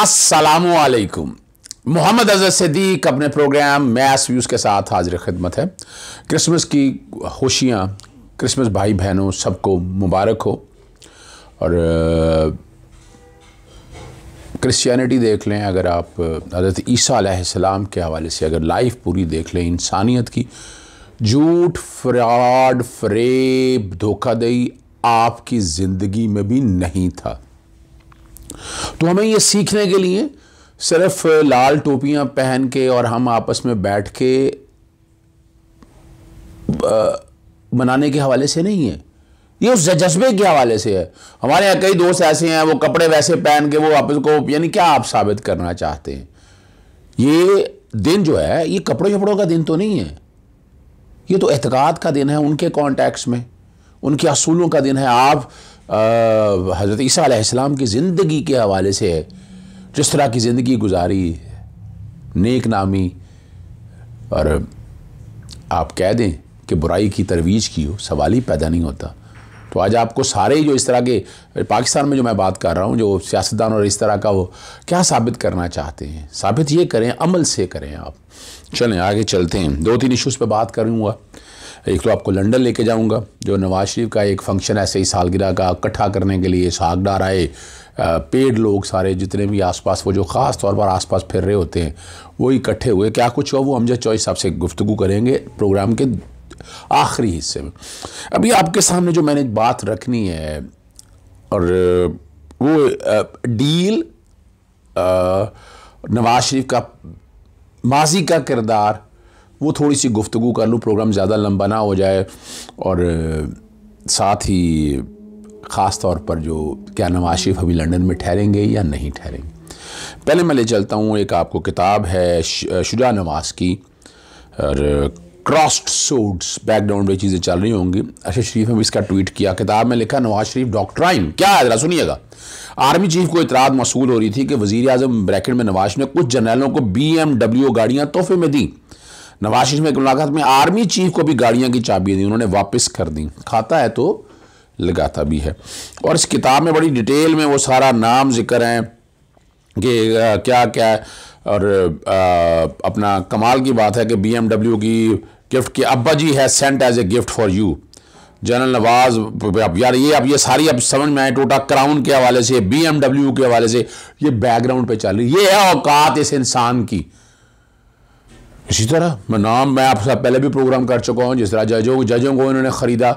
असलकुम मोहम्मद अजहर सदीक अपने programme mess views के साथ हाजिर खिदमत है क्रिसमस की खुशियाँ क्रिसमस भाई बहनों सबको मुबारक हो और क्रिश्चियनिटी देख लें अगर आप हज़रत ईसीम के हवाले से अगर लाइफ पूरी देख लें इंसानियत की झूठ फ्रॉड धोखा दही आपकी ज़िंदगी में भी नहीं था तो हमें ये सीखने के लिए सिर्फ लाल टोपियां पहन के और हम आपस में बैठ के मनाने के हवाले से नहीं है ये उस जज्बे के हवाले से है हमारे यहाँ कई दोस्त ऐसे हैं वो कपड़े वैसे पहन के वो आपस को यानी क्या आप साबित करना चाहते हैं ये दिन जो है ये कपड़ों झपड़ों का दिन तो नहीं है ये तो एहतिकात का दिन है उनके कॉन्टैक्ट्स में उनके असूलों का दिन है आप हज़रत ईसा की ज़िंदगी के हवाले से है जिस तरह की ज़िंदगी गुजारी नेक नामी और आप कह दें कि बुराई की तरवीज की हो सवाल ही पैदा नहीं होता तो आज आपको सारे जो इस तरह के पाकिस्तान में जो मैं बात कर रहा हूँ जो सियासतदान और इस तरह का वो क्या साबित करना चाहते हैं साबित ये करें अमल से करें आप चलें आगे चलते हैं दो तीन इशूज़ पर बात करूँगा एक तो आपको लंदन लेके जाऊंगा जो नवाज शरीफ का एक फंक्शन ऐसे ही सालगिरह का इकट्ठा करने के लिए सागडार आए पेड लोग सारे जितने भी आसपास वो जो ख़ास तौर पर आसपास फिर रहे होते हैं वो इकट्ठे हुए क्या कुछ हुआ वो हम चौधरी साहब से गुफ्तु करेंगे प्रोग्राम के आखिरी हिस्से में अभी आपके सामने जो मैंने बात रखनी है और वो डील नवाज शरीफ का माजी का किरदार वो थोड़ी सी गुफ्तु कर लूँ प्रोग्राम ज़्यादा लंबा ना हो जाए और साथ ही ख़ास तौर पर जो क्या नवाज शरीफ अभी लंदन में ठहरेंगे या नहीं ठहरेंगे पहले मैं ले चलता हूँ एक आपको किताब है शुजा नवाज की और क्रॉस्ड सोड्स बैकग्राउंड में चीज़ें चल रही होंगी अरशद शरीफ ने भी इसका ट्वीट किया किताब में लिखा नवाज शरीफ डॉक्ट्राइन क्या है जरा सुनिएगा आर्मी चीफ को इतराद मौसू हो रही थी कि वजीर अजम ब्रैकेट में नवाज ने कुछ जनरलों को बी एम डब्ल्यू गाड़ियाँ तोहफे में दीं नवाज शरीफ में मुलाकात में आर्मी चीफ को भी गाड़ियाँ की चाबियाँ दी उन्होंने वापस कर दी खाता है तो लगाता भी है और इस किताब में बड़ी डिटेल में वो सारा नाम जिक्र है कि क्या क्या और आ, अपना कमाल की बात है कि बी की गिफ्ट के अब्बा जी है sent as a gift for you general Nawaz अब यार ये अब ये सारी अब समझ में आए टोटा क्राउन के हवाले से बी के हवाले से ये बैकग्राउंड पे चल रही ये है औकात इस इंसान की इसी तरह मैं नाम मैं आपसे पहले भी प्रोग्राम कर चुका हूँ जिस तरह जजों जजों को इन्होंने ख़रीदा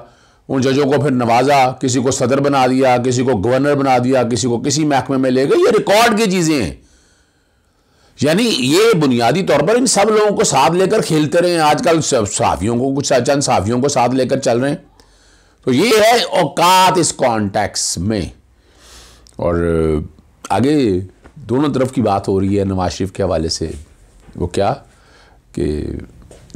उन जजों को फिर नवाजा किसी को सदर बना दिया किसी को गवर्नर बना दिया किसी को किसी महकमे में ले गए ये रिकॉर्ड की चीज़ें हैं यानी ये बुनियादी तौर पर इन सब लोगों को साथ लेकर खेलते रहे हैं आजकल साफियों को कुछ चंद साफियों को साथ लेकर चल रहे हैं तो ये है औकात इस कॉन्टेक्स में और आगे दोनों तरफ की बात हो रही है नवाज शरीफ के हवाले से वो क्या कि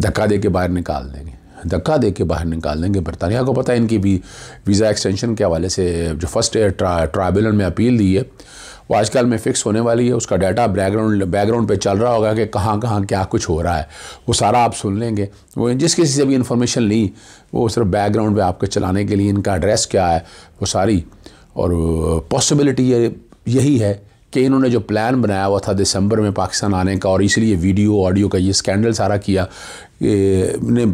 धक्का दे के बाहर निकाल देंगे धक्का दे के बाहर निकाल देंगे बरतानिया को पता है इनकी भी वीज़ा एक्सटेंशन के हवाले से जो फर्स्ट ट्रा, ट्राइब्यूनल में अपील दी है वो आजकल में फ़िक्स होने वाली है उसका डाटा बैकग्राउंड बैकग्राउंड पे चल रहा होगा कि कहाँ कहाँ क्या कुछ हो रहा है वो सारा आप सुन लेंगे वो जिस किसी से भी इंफॉर्मेशन ली वो सिर्फ बैकग्राउंड पे आपके चलाने के लिए इनका एड्रेस क्या है वो सारी और पॉसिबिलिटी यही है कि इन्होंने जो प्लान बनाया हुआ था दिसंबर में पाकिस्तान आने का और इसलिए वीडियो ऑडियो का ये स्कैंडल सारा किया ने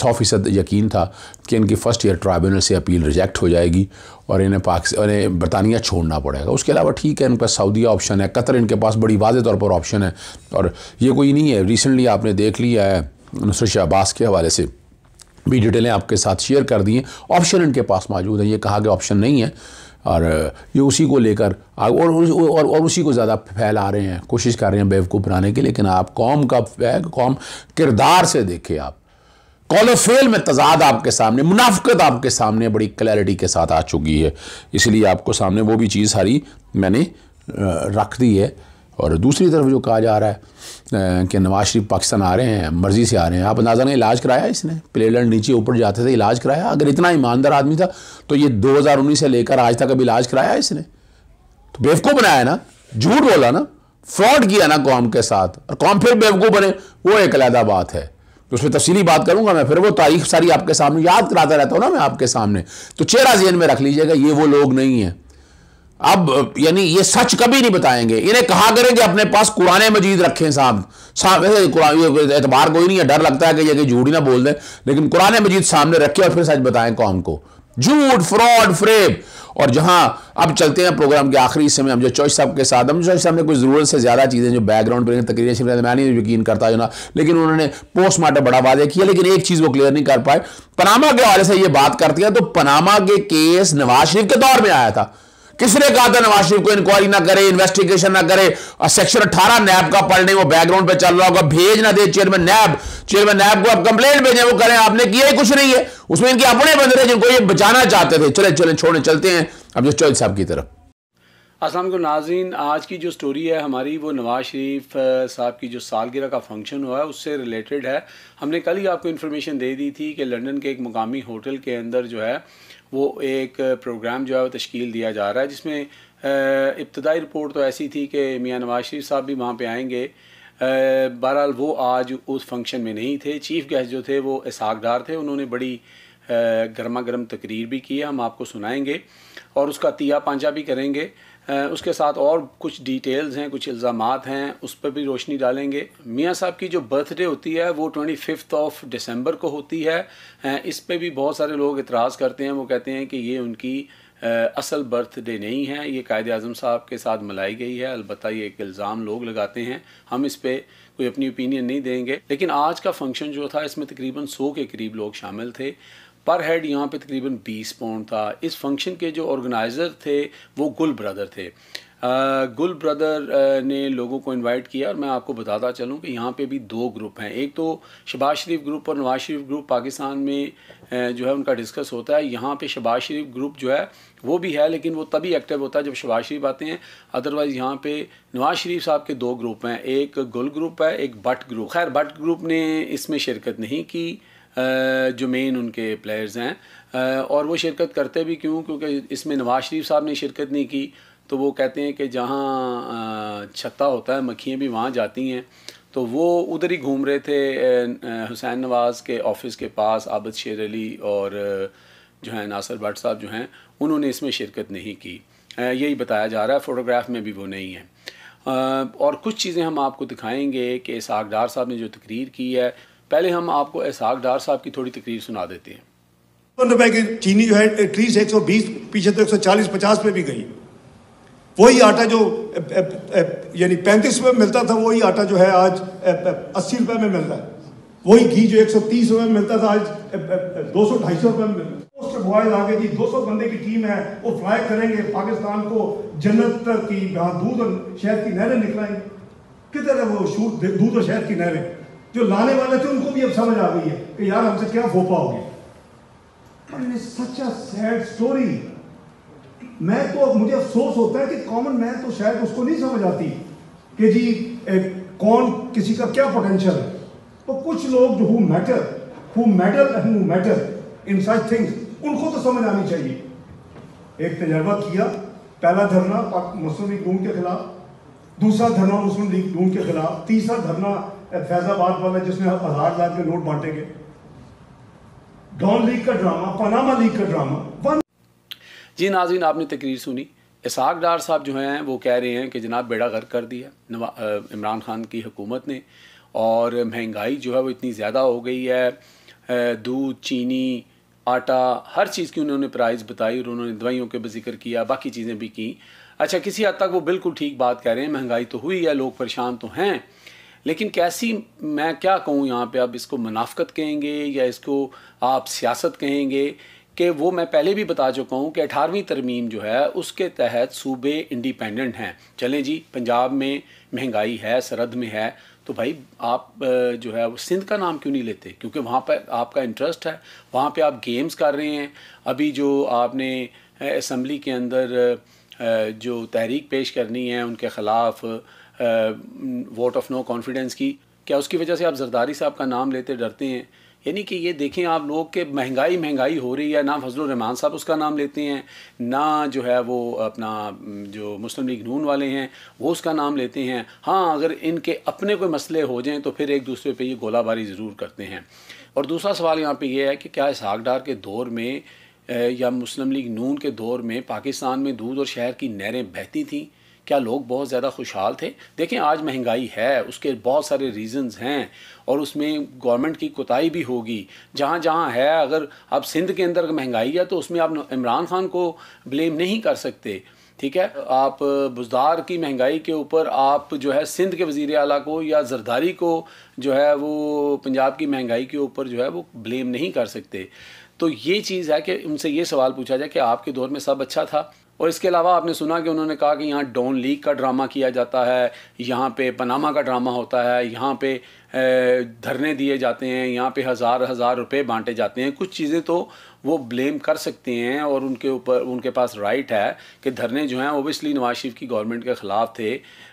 सौ फीसद यकीन था कि इनकी फ़र्स्ट ईयर ट्राइब्यूनल से अपील रिजेक्ट हो जाएगी और इन्हें पाकिस्तान इन्हें बरतानिया छोड़ना पड़ेगा उसके अलावा ठीक है इन पास सऊदिया ऑप्शन है कतर इनके पास बड़ी वाजे तौर पर ऑप्शन है और ये कोई नहीं है रिसेंटली आपने देख लिया है नसर शहबाज के हवाले से भी डिटेलें आपके साथ शेयर कर दी हैं ऑप्शन इनके पास मौजूद है ये कहा गया ऑप्शन नहीं है और ये उसी को लेकर और और और उसी को ज़्यादा फैला रहे हैं कोशिश कर रहे हैं बेवकूफ़ बनाने की लेकिन आप कौम का कौम किरदार से देखें आप कॉलोफेल में तजाद आपके सामने मुनाफ्त आपके सामने बड़ी क्लैरिटी के साथ आ चुकी है इसलिए आपको सामने वो भी चीज़ सारी मैंने रख दी है और दूसरी तरफ जो कहा जा रहा है कि नवाज शरीफ पाकिस्तान आ रहे हैं मर्ज़ी से आ रहे हैं आप अंदाज़ा नहीं इलाज कराया इसने प्लेलैंड नीचे ऊपर जाते थे इलाज कराया अगर इतना ईमानदार आदमी था तो ये 2019 से लेकर आज तक अभी इलाज कराया इसने तो बेवकूफ़ बनाया ना झूठ बोला ना फ्रॉड किया ना कौम के साथ और कौम फिर बेवकूफ़ बने वो एक अलहदा बात है तो उसमें तफसीली बात करूंगा मैं फिर वो तारीख सारी आपके सामने याद कराता रहता हूँ ना मैं आपके सामने तो चेहरा जेहन में रख लीजिएगा ये वो लोग नहीं हैं अब यानी ये सच कभी नहीं बताएंगे इन्हें कहा करें कि अपने पास कुरान मजीद रखें साहब वैसे एतबार कोई नहीं है डर लगता है कि ये झूठ ही ना बोल दें लेकिन कुरान मजीद सामने रखें और फिर सच बताएं कौम को झूठ फ्रॉड फ्रेब और जहां अब चलते हैं प्रोग्राम के आखिरी हिस्से में हम जो चौश साहब के साथ हम चौश साहब ने कुछ ज़रूरत से ज़्यादा चीज़ें जो बैकग्राउंड पर तकरीर मैं नहीं यकीन करता जो ना लेकिन उन्होंने पोस्टमार्टम बड़ा वादे किया लेकिन एक चीज़ वो क्लियर नहीं कर पाए पनामा के हवाले से ये बात करती है तो पनामा के केस नवाज शरीफ के दौर में आया था किसने कहा था नवाज शरीफ को इंक्वायरी ना करे इन्वेस्टिगेशन ना करे सेक्शन अठारह नैब का पढ़ लें वो बैकग्राउंड पे चल रहा होगा भेज ना दे चेयरमैन नैब चेयरमैन नैब को आप कंप्लेंट भेजें वो करें आपने किया ही कुछ नहीं है उसमें इनके अपने बंद रहे जिनको ये बचाना चाहते थे चले चले छोड़ने चलते हैं अब जो चौधरी साहब की तरफ असलम नाजीन आज की जो स्टोरी है हमारी वो नवाज़ शरीफ साहब की जो सालगिरह का फंक्शन हुआ है उससे रिलेटेड है हमने कल ही आपको इन्फॉर्मेशन दे दी थी कि लंदन के एक मुकामी होटल के अंदर जो है वो एक प्रोग्राम जो है वो तश्कील दिया जा रहा है जिसमें इब्तदाई रिपोर्ट तो ऐसी थी कि मियाँ नवाज शरीफ साहब भी वहाँ पर आएँगे बहरहाल वो आज उस फंक्शन में नहीं थे चीफ़ गेस्ट जो थे वो इसहाक डार थे उन्होंने बड़ी गर्मा गर्म तकरीर भी की है हम आपको सुनाएंगे और उसका तिया पांचा भी करेंगे उसके साथ और कुछ डिटेल्स हैं कुछ इल्ज़ाम हैं उस पर भी रोशनी डालेंगे मियाँ साहब की जो बर्थडे होती है वो ट्वेंटी फिफ्थ ऑफ डिसम्बर को होती है इस पर भी बहुत सारे लोग इतराज़ करते हैं वो कहते हैं कि ये उनकी असल बर्थडे नहीं है ये कायद अजम साहब के साथ मलाई गई है अलबत् ये एक इल्ज़ाम लोग लगाते हैं हम इस पर कोई अपनी ओपिनियन नहीं देंगे लेकिन आज का फंक्शन जो था इसमें तकरीबन सौ के करीब लोग शामिल थे पर हेड यहाँ पे तकरीबन 20 पाउंड था इस फंक्शन के जो ऑर्गेनाइज़र थे वो गुल ब्रदर थे आ, गुल ब्रदर ने लोगों को इनवाइट किया और मैं आपको बताता चलूँ कि यहाँ पे भी दो ग्रुप हैं एक तो शबाज शरीफ ग्रुप और नवाज शरीफ ग्रुप पाकिस्तान में जो है उनका डिस्कस होता है यहाँ पे शबाज शरीफ ग्रुप जो है वो भी है लेकिन वो तभी एक्टिव होता है जब शबाज शरीफ आते हैं अदरवाइज़ यहाँ पे नवाज शरीफ साहब के दो ग्रुप हैं एक गुल ग्रुप है एक बट ग्रुप खैर बट ग्रुप ने इसमें शिरकत नहीं की जो मेन उनके प्लेयर्स हैं और वो शिरकत करते भी क्यों क्योंकि इसमें नवाज़ शरीफ साहब ने शिरकत नहीं की तो वो कहते हैं कि जहाँ छत्ता होता है मक्खियाँ भी वहाँ जाती हैं तो वो उधर ही घूम रहे थे हुसैन नवाज़ के ऑफिस के पास आबद शेर अली और जो है नासर भट्ट साहब जो हैं उन्होंने इसमें शिरकत नहीं की यही बताया जा रहा है फ़ोटोग्राफ में भी वो नहीं है और कुछ चीज़ें हम आपको दिखाएंगे कि इस आगदार साहब ने जो तकरीर की है पहले हम आपको एसाक डार साहब की थोड़ी तकरीर सुना देते हैं रुपए की चीनी जो है ट्रीस एक सौ बीस पीछे तो एक सौ चालीस पचास में भी गई वही आटा जो यानी पैंतीस रुपए में मिलता था वही आटा जो है आज अस्सी रुपए में मिल रहा है वही घी जो एक सौ तीस रुपए में मिलता था आज दो सौ ढाई सौ रुपए में मिल रहा है बॉयल आगे जी 200 बंदे की टीम है वो फ्लाई करेंगे पाकिस्तान को जन्नत की हाँ, दूध और शहर की नहरें निकलाएंगे किधर है वो दूध और शहद की नहरें जो लाने वाले थे उनको भी अब समझ आ गई है कि यार हमसे क्या फोपा हो गया सच अ सैड स्टोरी मैं तो अब मुझे अफसोस होता है कि कॉमन मैन तो शायद उसको नहीं समझ आती कि जी ए, कौन किसी का क्या पोटेंशियल है तो कुछ लोग जो who matter who matter who matter in such things उनको तो समझ आनी चाहिए एक तजर्बा किया पहला धरना मुस्लिम लीग के खिलाफ दूसरा धरना मुस्लिम लीग के खिलाफ तीसरा धरना फैजाबाद वाला जिसने हजार लाख के नोट बांटे गए डॉन लीग का ड्रामा पनामा लीग का ड्रामा वन जी नाजीन आपने तकरीर सुनी इसहाक डार साहब जो हैं वो कह रहे हैं कि जनाब बेड़ा गर्क कर दिया इमरान खान की हुकूमत ने और महंगाई जो है वो इतनी ज़्यादा हो गई है दूध चीनी आटा हर चीज़ की उन्होंने प्राइस बताई और उन्होंने दवाइयों के भी जिक्र किया बाकी चीज़ें भी की अच्छा किसी हद तक वो बिल्कुल ठीक बात कह रहे हैं महंगाई तो हुई है लोग परेशान तो हैं लेकिन कैसी मैं क्या कहूँ यहाँ पे आप इसको मुनाफ्त कहेंगे या इसको आप सियासत कहेंगे कि वो मैं पहले भी बता चुका हूँ कि अठारहवीं तरमीम जो है उसके तहत सूबे इंडिपेंडेंट हैं चलें जी पंजाब में महंगाई है सरहद में है तो भाई आप जो है वो सिंध का नाम क्यों नहीं लेते क्योंकि वहाँ पर आपका इंटरेस्ट है वहाँ पे आप गेम्स कर रहे हैं अभी जो आपने असम्बली के अंदर जो तहरीक पेश करनी है उनके ख़िलाफ़ वोट ऑफ नो कॉन्फिडेंस की क्या उसकी वजह से आप जरदारी साहब का नाम लेते डरते हैं यानी कि ये देखें आप लोग के महंगाई महंगाई हो रही है ना फजल रहमान साहब उसका नाम लेते हैं ना जो है वो अपना जो मुस्लिम लीग नून वाले हैं वो उसका नाम लेते हैं हाँ अगर इनके अपने कोई मसले हो जाएं तो फिर एक दूसरे पे ये गोलाबारी ज़रूर करते हैं और दूसरा सवाल यहाँ पे ये है कि क्या इसहाक डार के दौर में या मुस्लिम लीग नून के दौर में पाकिस्तान में दूध और शहर की नहरें बहती थीं क्या लोग बहुत ज़्यादा खुशहाल थे देखें आज महंगाई है उसके बहुत सारे रीज़न्स हैं और उसमें गवर्नमेंट की कोताही भी होगी जहाँ जहाँ है अगर आप सिंध के अंदर महंगाई है तो उसमें आप इमरान खान को ब्लेम नहीं कर सकते ठीक है आप बुजदार की महंगाई के ऊपर आप जो है सिंध के वजीर अला को या जरदारी को जो है वो पंजाब की महंगाई के ऊपर जो है वो ब्लेम नहीं कर सकते तो ये चीज़ है कि उनसे ये सवाल पूछा जाए कि आपके दौर में सब अच्छा था और इसके अलावा आपने सुना कि उन्होंने कहा कि यहाँ डॉन लीग का ड्रामा किया जाता है यहाँ पे पनामा का ड्रामा होता है यहाँ पे धरने दिए जाते हैं यहाँ पे हज़ार हज़ार रुपए बांटे जाते हैं कुछ चीज़ें तो वो ब्लेम कर सकते हैं और उनके ऊपर उनके पास राइट है कि धरने जो हैं ओबियसली नवाज शरीफ की गवर्नमेंट के ख़िलाफ़ थे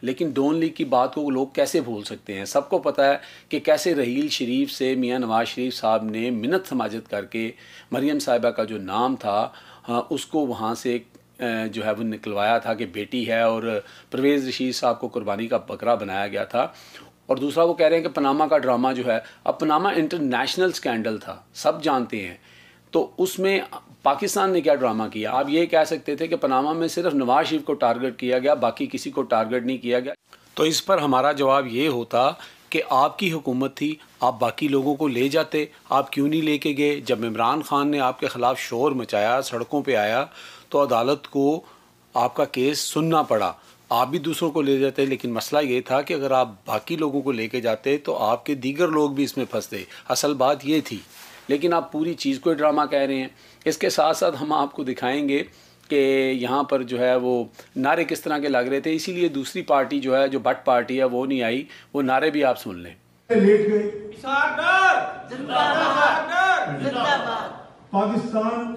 लेकिन डोन लीग की बात को लोग कैसे भूल सकते हैं सबको पता है कि कैसे रहील शरीफ से मियाँ नवाज शरीफ साहब ने मिनत समाजत करके मरीम साहिबा का जो नाम था हाँ, उसको वहाँ से जो है वो निकलवाया था कि बेटी है और परवेज़ रशीद साहब को कुर्बानी का बकरा बनाया गया था और दूसरा वो कह रहे हैं कि पनामा का ड्रामा जो है अब पनामा इंटरनेशनल स्कैंडल था सब जानते हैं तो उसमें पाकिस्तान ने क्या ड्रामा किया आप ये कह सकते थे कि पनामा में सिर्फ नवाज शरीफ को टारगेट किया गया बाकी किसी को टारगेट नहीं किया गया तो इस पर हमारा जवाब ये होता कि आपकी हुकूमत थी आप बाकी लोगों को ले जाते आप क्यों नहीं लेके गए जब इमरान खान ने आपके ख़िलाफ़ शोर मचाया सड़कों पे आया तो अदालत को आपका केस सुनना पड़ा आप भी दूसरों को ले जाते लेकिन मसला ये था कि अगर आप बाकी लोगों को लेके जाते तो आपके दीगर लोग भी इसमें फंसते असल बात ये थी लेकिन आप पूरी चीज़ को ड्रामा कह रहे हैं इसके साथ साथ हम आपको दिखाएंगे कि यहाँ पर जो है वो नारे किस तरह के लग रहे थे इसीलिए दूसरी पार्टी जो है जो बट पार्टी है वो नहीं आई वो नारे भी आप सुन लें लेट गए पाकिस्तान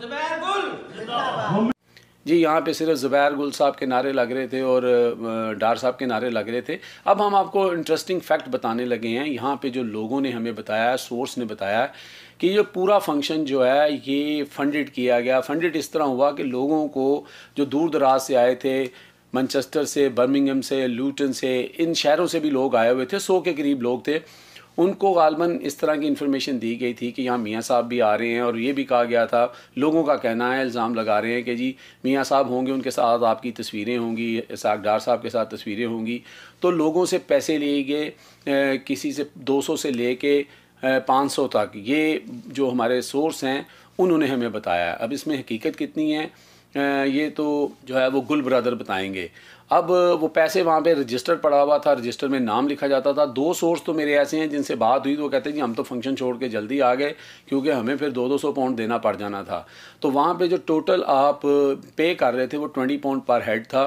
जी यहाँ पे सिर्फ ज़ुबैर गुल साहब के नारे लग रहे थे और डार साहब के नारे लग रहे थे अब हम आपको इंटरेस्टिंग फैक्ट बताने लगे हैं यहाँ पे जो लोगों ने हमें बताया सोर्स ने बताया कि ये पूरा फंक्शन जो है ये फंडेड किया गया फंडेड इस तरह हुआ कि लोगों को जो दूर दराज से आए थे मैनचेस्टर से बर्मिंगम से लूटन से इन शहरों से भी लोग आए हुए थे सौ के करीब लोग थे उनको गालबन इस तरह की इन्फॉर्मेशन दी गई थी कि यहाँ मियाँ साहब भी आ रहे हैं और ये भी कहा गया था लोगों का कहना है इल्ज़ाम लगा रहे हैं कि जी मियाँ साहब होंगे उनके साथ आपकी तस्वीरें होंगी सागडार साहब के साथ तस्वीरें होंगी तो लोगों से पैसे लिए गए किसी से 200 से ले कर पाँच सौ तक ये जो हमारे सोर्स हैं उन्होंने हमें बताया अब इसमें हकीकत कितनी है ये तो जो है वो गुल ब्रदर बताएंगे अब वो पैसे वहाँ पे रजिस्टर पड़ा हुआ था रजिस्टर में नाम लिखा जाता था दो सोर्स तो मेरे ऐसे हैं जिनसे बात हुई तो वो कहते हैं जी हम तो फंक्शन छोड़ के जल्दी आ गए क्योंकि हमें फिर दो दो सौ पाउंड देना पड़ जाना था तो वहाँ पे जो टोटल आप पे कर रहे थे वो ट्वेंटी पाउंड पर हेड था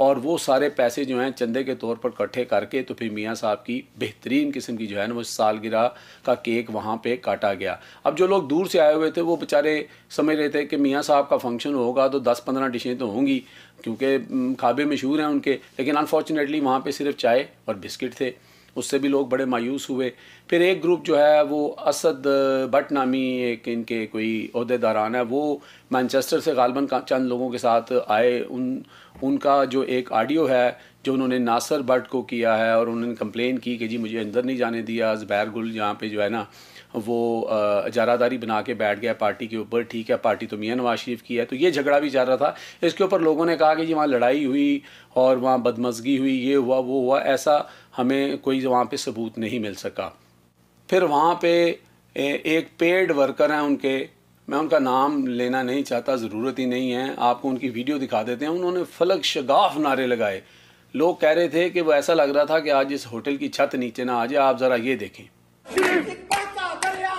और वो सारे पैसे जो हैं चंदे के तौर पर इकट्ठे करके तो फिर मियाँ साहब की बेहतरीन किस्म की जो है ना वो सालगिरह का केक वहाँ पे काटा गया अब जो लोग दूर से आए हुए थे वो बेचारे समझ रहे थे कि मियाँ साहब का फंक्शन होगा तो दस पंद्रह डिशें तो होंगी क्योंकि खाबे मशहूर हैं उनके लेकिन अनफॉर्चुनेटली वहाँ पर सिर्फ चाय और बिस्किट थे उससे भी लोग बड़े मायूस हुए फिर एक ग्रुप जो है वो असद भट नामी एक इनके कोई अहदेदारान है वो मैनचेस्टर से गालबन चंद लोगों के साथ आए उन उनका जो एक ऑडियो है जो उन्होंने नासर भट को किया है और उन्होंने कंप्लेन की कि जी मुझे अंदर नहीं जाने दिया ज़बैर गुल यहाँ पे जो है ना वो जारादारी बना के बैठ गया पार्टी के ऊपर ठीक है पार्टी तो मियाँ नवाज शरीफ की है तो ये झगड़ा भी जा रहा था इसके ऊपर लोगों ने कहा कि जी वहाँ लड़ाई हुई और वहाँ बदमजगी हुई ये हुआ वो हुआ ऐसा हमें कोई वहाँ पर सबूत नहीं मिल सका फिर वहाँ पे एक पेड वर्कर हैं उनके मैं उनका नाम लेना नहीं चाहता ज़रूरत ही नहीं है आपको उनकी वीडियो दिखा देते हैं उन्होंने फलक शगाफ नारे लगाए लोग कह रहे थे कि वो ऐसा लग रहा था कि आज इस होटल की छत नीचे ना आ जाए आप ज़रा ये देखें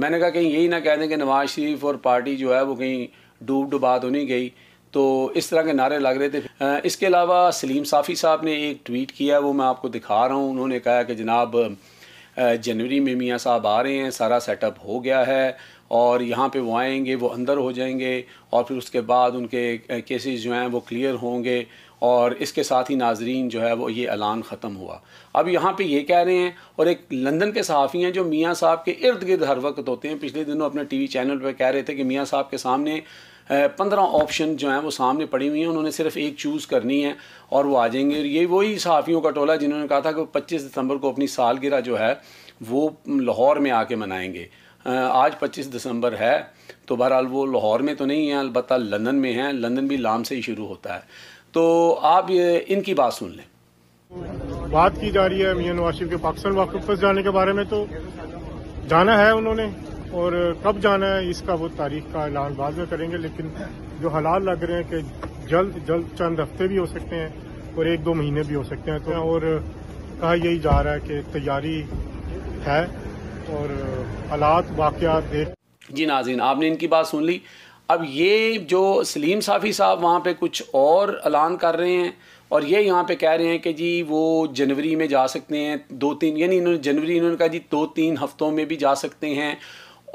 मैंने कहा कहीं यही ना कह दें कि नवाज़ शरीफ और पार्टी जो है वो कहीं डूब डुबा तो नहीं गई तो इस तरह के नारे लग रहे थे इसके अलावा सलीम साफ़ी साहब ने एक ट्वीट किया वो मैं आपको दिखा रहा हूँ उन्होंने कहा कि जनाब जनवरी में मियाँ साहब आ रहे हैं सारा सेटअप हो गया है और यहाँ पे वो आएंगे वो अंदर हो जाएंगे और फिर उसके बाद उनके केसेस जो हैं वो क्लियर होंगे और इसके साथ ही नाजरीन जो है वो ये ऐलान ख़त्म हुआ अब यहाँ पे ये कह रहे हैं और एक लंदन के सहाफ़ी हैं जो मियाँ साहब के इर्द गिर्द हर वक्त होते हैं पिछले दिनों अपने टीवी चैनल पर कह रहे थे कि मियाँ साहब के सामने पंद्रह ऑप्शन जो हैं वो सामने पड़ी हुई हैं उन्होंने सिर्फ एक चूज़ करनी है और वो आ जाएंगे और ये वही सहाफ़ियों का टोला जिन्होंने कहा था कि पच्चीस दिसंबर को अपनी सालगिरह जो है वो लाहौर में आके मनाएंगे आज 25 दिसंबर है तो बहरहाल वो लाहौर में तो नहीं है अलबत् लंदन में है लंदन भी लाम से ही शुरू होता है तो आप ये इनकी बात सुन लें बात की जा रही है मियाँ नवाज के पाकिस्तान वाकफ जाने के बारे में तो जाना है उन्होंने और कब जाना है इसका वो तारीख का ऐलान बाद में करेंगे लेकिन जो हालात लग रहे हैं कि जल्द जल्द चंद हफ्ते भी हो सकते हैं और एक दो महीने भी हो सकते हैं तो हाँ। और कहा यही जा रहा है कि तैयारी है और हालात वाकत देख जी नाजीन आपने इनकी बात सुन ली अब ये जो सलीम साफ़ी साहब वहाँ पे कुछ और ऐलान कर रहे हैं और ये यहाँ पे कह रहे हैं कि जी वो जनवरी में जा सकते हैं दो तीन यानी इन्होंने जनवरी इन्होंने कहा जी दो तीन हफ्तों में भी जा सकते हैं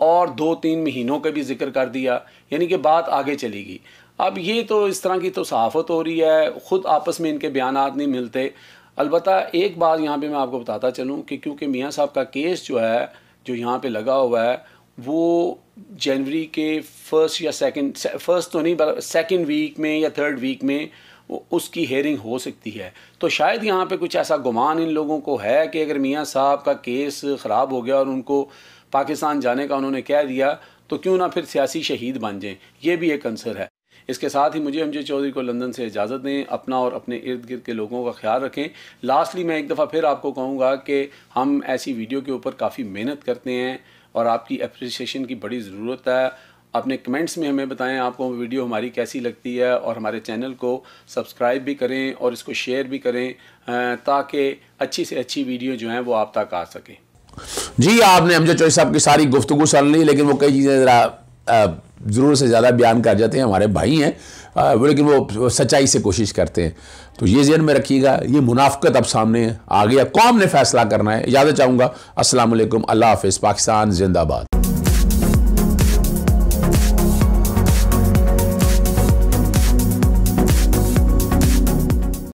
और दो तीन महीनों का भी जिक्र कर दिया यानी कि बात आगे चलेगी अब ये तो इस तरह की तो सहाफ़त हो रही है ख़ुद आपस में इनके बयान नहीं मिलते अलबत् एक बात यहाँ पर मैं आपको बताता चलूँ कि क्योंकि मियाँ साहब का केस जो है जो यहाँ पर लगा हुआ है वो जनवरी के फर्स्ट या सेकंड फर्स्ट तो नहीं बल सेकंड वीक में या थर्ड वीक में उसकी हेयरिंग हो सकती है तो शायद यहाँ पे कुछ ऐसा गुमान इन लोगों को है कि अगर मियाँ साहब का केस ख़राब हो गया और उनको पाकिस्तान जाने का उन्होंने कह दिया तो क्यों ना फिर सियासी शहीद बन जाएँ ये भी एक अंसर है इसके साथ ही मुझे एमजे चौधरी को लंदन से इजाज़त दें अपना और अपने इर्द गिर्द के लोगों का ख्याल रखें लास्टली मैं एक दफ़ा फिर आपको कहूँगा कि हम ऐसी वीडियो के ऊपर काफ़ी मेहनत करते हैं और आपकी अप्रिसिएशन की बड़ी ज़रूरत है अपने कमेंट्स में हमें बताएं आपको वीडियो हमारी कैसी लगती है और हमारे चैनल को सब्सक्राइब भी करें और इसको शेयर भी करें ताकि अच्छी से अच्छी वीडियो जो हैं वो आप तक आ सकें जी आपने हमजा चौधरी साहब की सारी गुफ्तु सुन ली लेकिन वो कई चीज़ें ज़रा ज़रूर से ज़्यादा बयान कर जाते हैं हमारे भाई हैं लेकिन वो सच्चाई से कोशिश करते हैं तो ये जहन में रखिएगा ये मुनाफ्त अब सामने आ गया कौम ने फैसला करना है याद चाहूँगा असलम अल्लाह हाफ़ पाकिस्तान जिंदाबाद